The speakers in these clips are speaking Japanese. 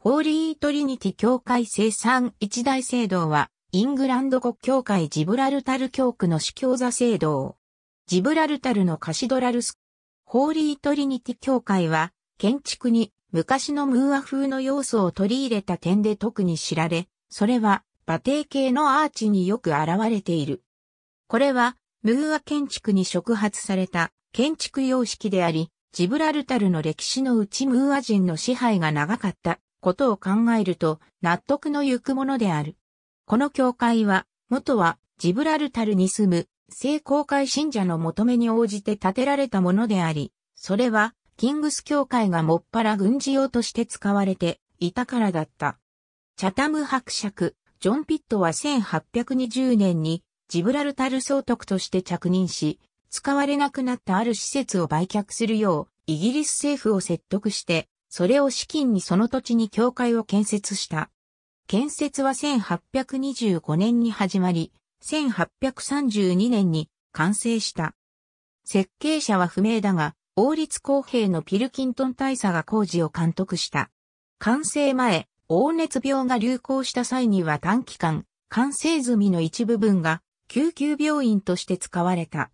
ホーリートリニティ教会生産一大聖堂は、イングランド国教会ジブラルタル教区の主教座聖堂。ジブラルタルのカシドラルス。ホーリートリニティ教会は、建築に昔のムーア風の要素を取り入れた点で特に知られ、それは、馬蹄形のアーチによく現れている。これは、ムーア建築に触発された建築様式であり、ジブラルタルの歴史のうちムーア人の支配が長かったことを考えると納得のゆくものである。この教会は、元はジブラルタルに住む聖公会信者の求めに応じて建てられたものであり、それはキングス教会がもっぱら軍事用として使われていたからだった。チャタム伯爵、ジョン・ピットは1820年にジブラルタル総督として着任し、使われなくなったある施設を売却するようイギリス政府を説得してそれを資金にその土地に教会を建設した。建設は1825年に始まり、1832年に完成した。設計者は不明だが、王立公平のピルキントン大佐が工事を監督した。完成前、黄熱病が流行した際には短期間、完成済みの一部分が救急病院として使われた。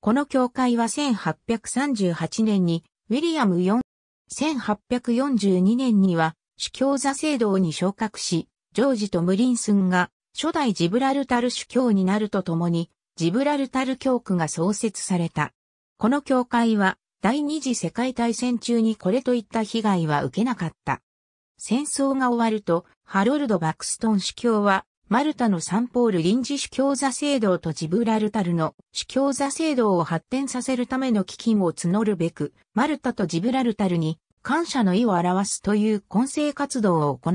この教会は1838年にウィリアム4 1842年には主教座聖堂に昇格し、ジョージとムリンスンが初代ジブラルタル主教になるとともに、ジブラルタル教区が創設された。この教会は第二次世界大戦中にこれといった被害は受けなかった。戦争が終わると、ハロルド・バクストン主教はマルタのサンポール臨時主教座制度とジブラルタルの主教座制度を発展させるための基金を募るべく、マルタとジブラルタルに感謝の意を表すという混成活動を行い、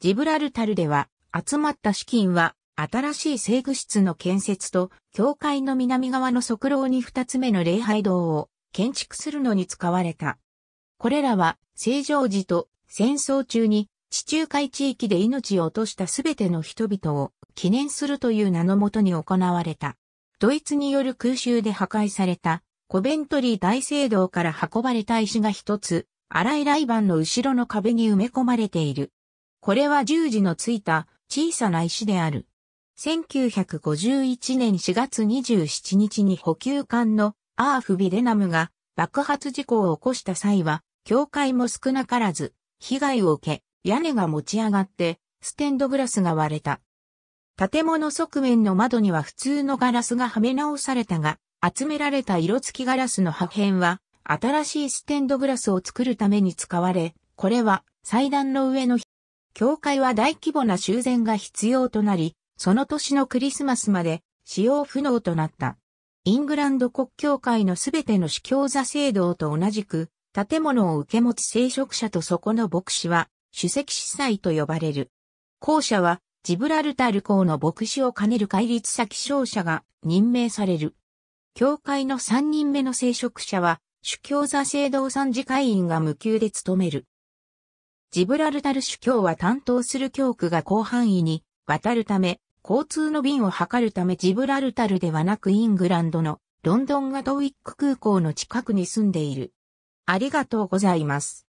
ジブラルタルでは集まった資金は新しい聖具室の建設と教会の南側の側廊に二つ目の礼拝堂を建築するのに使われた。これらは正常時と戦争中に地中海地域で命を落としたすべての人々を記念するという名のもとに行われた。ドイツによる空襲で破壊されたコベントリー大聖堂から運ばれた石が一つ、荒い雷板の後ろの壁に埋め込まれている。これは十字のついた小さな石である。1951年4月27日に補給艦のアーフビデナムが爆発事故を起こした際は、教会も少なからず被害を受け、屋根が持ち上がって、ステンドグラスが割れた。建物側面の窓には普通のガラスがはめ直されたが、集められた色付きガラスの破片は、新しいステンドグラスを作るために使われ、これは祭壇の上の教会は大規模な修繕が必要となり、その年のクリスマスまで使用不能となった。イングランド国教会のすべての司教座制度と同じく、建物を受け持つ聖職者とそこの牧師は、主席司祭と呼ばれる。後者は、ジブラルタル校の牧師を兼ねる戒律先勝者が任命される。教会の3人目の聖職者は、主教座聖堂参事会員が無給で務める。ジブラルタル主教は担当する教区が広範囲に渡るため、交通の便を図るためジブラルタルではなくイングランドのロンドンガトウィック空港の近くに住んでいる。ありがとうございます。